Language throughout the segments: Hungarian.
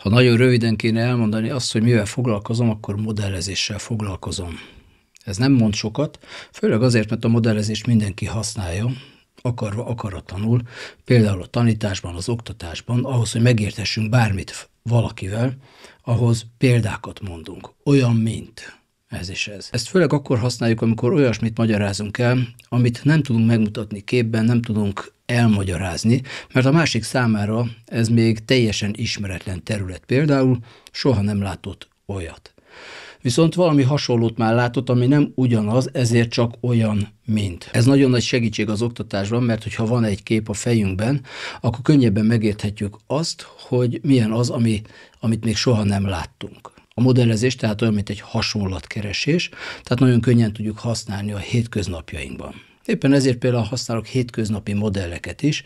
Ha nagyon röviden kéne elmondani azt, hogy mivel foglalkozom, akkor modellezéssel foglalkozom. Ez nem mond sokat, főleg azért, mert a modellezést mindenki használja, akarva, akaratlanul, például a tanításban, az oktatásban, ahhoz, hogy megértessünk bármit valakivel, ahhoz példákat mondunk. Olyan, mint ez és ez. Ezt főleg akkor használjuk, amikor olyasmit magyarázunk el, amit nem tudunk megmutatni képben, nem tudunk elmagyarázni, mert a másik számára ez még teljesen ismeretlen terület. Például soha nem látott olyat. Viszont valami hasonlót már látott, ami nem ugyanaz, ezért csak olyan, mint. Ez nagyon nagy segítség az oktatásban, mert hogyha van egy kép a fejünkben, akkor könnyebben megérthetjük azt, hogy milyen az, ami, amit még soha nem láttunk. A modellezés tehát olyan, mint egy hasonlatkeresés, tehát nagyon könnyen tudjuk használni a hétköznapjainkban. Éppen ezért például használok hétköznapi modelleket is,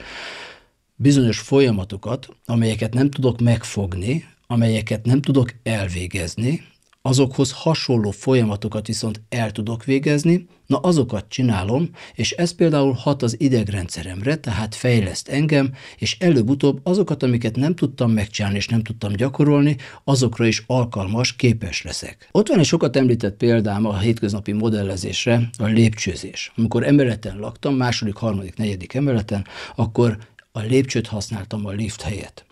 bizonyos folyamatokat, amelyeket nem tudok megfogni, amelyeket nem tudok elvégezni, azokhoz hasonló folyamatokat viszont el tudok végezni, na azokat csinálom, és ez például hat az idegrendszeremre, tehát fejleszt engem, és előbb-utóbb azokat, amiket nem tudtam megcsinálni és nem tudtam gyakorolni, azokra is alkalmas, képes leszek. Ott van egy sokat említett példám a hétköznapi modellezésre, a lépcsőzés. Amikor emeleten laktam, második, harmadik, negyedik emeleten, akkor a lépcsőt használtam a lift helyett.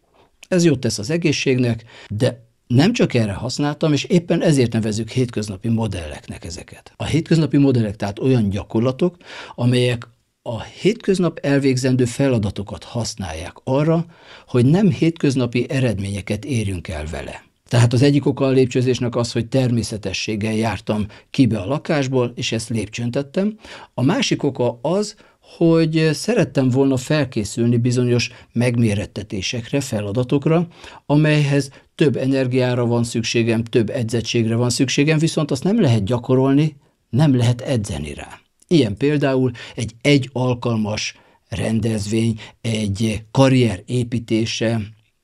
Ez jót tesz az egészségnek, de nem csak erre használtam, és éppen ezért nevezük hétköznapi modelleknek ezeket. A hétköznapi modellek tehát olyan gyakorlatok, amelyek a hétköznap elvégzendő feladatokat használják arra, hogy nem hétköznapi eredményeket érjünk el vele. Tehát az egyik oka a lépcsőzésnek az, hogy természetességgel jártam ki be a lakásból, és ezt lépcsöntettem. A másik oka az, hogy szerettem volna felkészülni bizonyos megmérettetésekre, feladatokra, amelyhez több energiára van szükségem, több edzettségre van szükségem, viszont azt nem lehet gyakorolni, nem lehet edzeni rá. Ilyen például egy egy alkalmas rendezvény, egy karrier építése,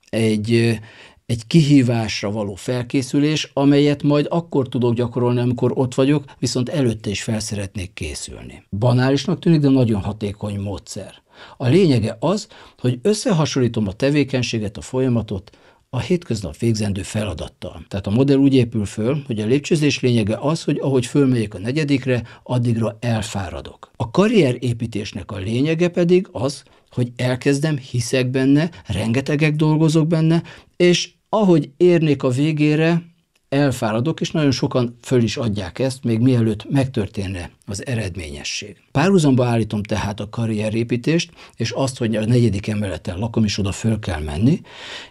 egy, egy kihívásra való felkészülés, amelyet majd akkor tudok gyakorolni, amikor ott vagyok, viszont előtte is fel szeretnék készülni. Banálisnak tűnik, de nagyon hatékony módszer. A lényege az, hogy összehasonlítom a tevékenységet, a folyamatot a hétköznap végzendő feladattal. Tehát a modell úgy épül föl, hogy a lépcsőzés lényege az, hogy ahogy fölmegyek a negyedikre, addigra elfáradok. A karrierépítésnek a lényege pedig az, hogy elkezdem, hiszek benne, rengetegek dolgozok benne, és ahogy érnék a végére, elfáradok, és nagyon sokan föl is adják ezt, még mielőtt megtörténne az eredményesség. Párhuzamba állítom tehát a karrierépítést, és azt, hogy a negyedik emeleten lakom, és oda föl kell menni,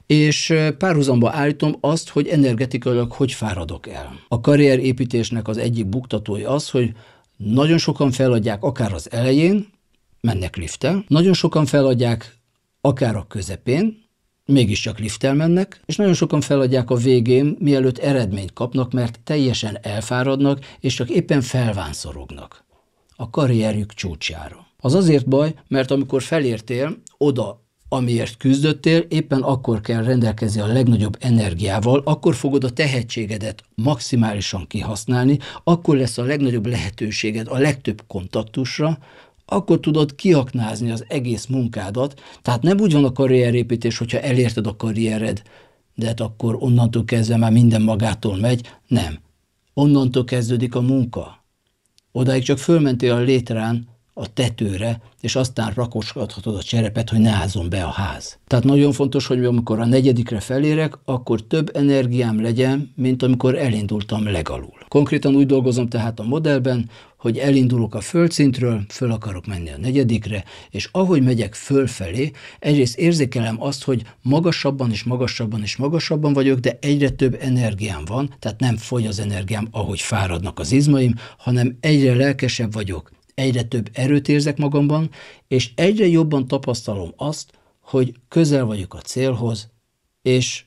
és párhuzamba állítom azt, hogy energetikailag hogy fáradok el. A karrierépítésnek az egyik buktatója az, hogy nagyon sokan feladják, akár az elején, mennek liften, nagyon sokan feladják, akár a közepén, mégiscsak liftel mennek, és nagyon sokan feladják a végén, mielőtt eredményt kapnak, mert teljesen elfáradnak, és csak éppen felvánszorognak. A karrierjük csúcsjára. Az azért baj, mert amikor felértél, oda amiért küzdöttél, éppen akkor kell rendelkezni a legnagyobb energiával, akkor fogod a tehetségedet maximálisan kihasználni, akkor lesz a legnagyobb lehetőséged a legtöbb kontaktusra, akkor tudod kiaknázni az egész munkádat. Tehát nem úgy van a karrierépítés, hogyha elérted a karriered, de hát akkor onnantól kezdve már minden magától megy. Nem. Onnantól kezdődik a munka. Odáig csak fölmentél a létrán, a tetőre, és aztán rakoskodhatod a cserepet, hogy ne ázzon be a ház. Tehát nagyon fontos, hogy amikor a negyedikre felérek, akkor több energiám legyen, mint amikor elindultam legalul. Konkrétan úgy dolgozom tehát a modellben, hogy elindulok a földszintről, föl akarok menni a negyedikre, és ahogy megyek fölfelé, egyrészt érzékelem azt, hogy magasabban és magasabban és magasabban vagyok, de egyre több energiám van, tehát nem fogy az energiám, ahogy fáradnak az izmaim, hanem egyre lelkesebb vagyok, egyre több erőt érzek magamban, és egyre jobban tapasztalom azt, hogy közel vagyok a célhoz, és,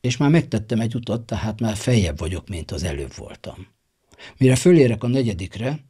és már megtettem egy utat, tehát már feljebb vagyok, mint az előbb voltam. Mire fölérek a negyedikre,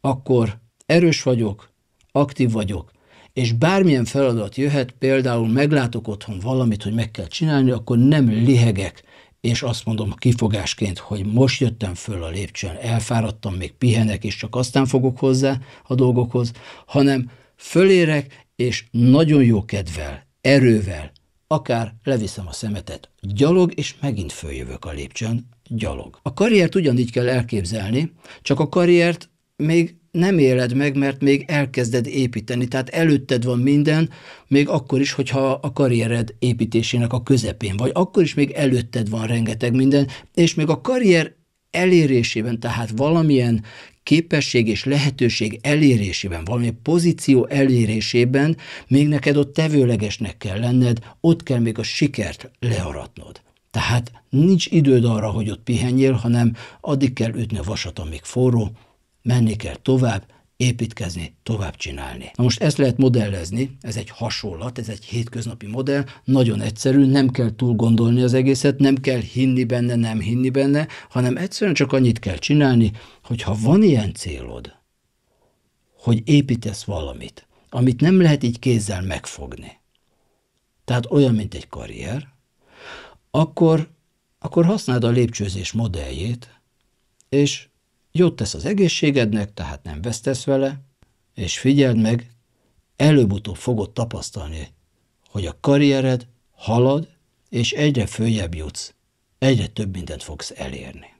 akkor erős vagyok, aktív vagyok, és bármilyen feladat jöhet, például meglátok otthon valamit, hogy meg kell csinálni, akkor nem lihegek, és azt mondom kifogásként, hogy most jöttem föl a lépcsőn, elfáradtam, még pihenek, és csak aztán fogok hozzá a dolgokhoz, hanem fölérek, és nagyon jó kedvel, erővel, akár leviszem a szemetet, gyalog, és megint följövök a lépcsőn, gyalog. A karriert ugyanígy kell elképzelni, csak a karriert még nem éled meg, mert még elkezded építeni. Tehát előtted van minden, még akkor is, hogyha a karriered építésének a közepén vagy. Akkor is még előtted van rengeteg minden, és még a karrier elérésében, tehát valamilyen képesség és lehetőség elérésében, valami pozíció elérésében még neked ott tevőlegesnek kell lenned, ott kell még a sikert learatnod. Tehát nincs időd arra, hogy ott pihenjél, hanem addig kell ütni a vasat, amíg forró, menni kell tovább, építkezni, tovább csinálni. Na most ezt lehet modellezni, ez egy hasonlat, ez egy hétköznapi modell, nagyon egyszerű, nem kell túl gondolni az egészet, nem kell hinni benne, nem hinni benne, hanem egyszerűen csak annyit kell csinálni, hogy ha van ilyen célod, hogy építesz valamit, amit nem lehet így kézzel megfogni, tehát olyan, mint egy karrier, akkor, akkor használd a lépcsőzés modelljét, és jót tesz az egészségednek, tehát nem vesztesz vele, és figyeld meg, előbb-utóbb fogod tapasztalni, hogy a karriered halad, és egyre följebb jutsz, egyre több mindent fogsz elérni.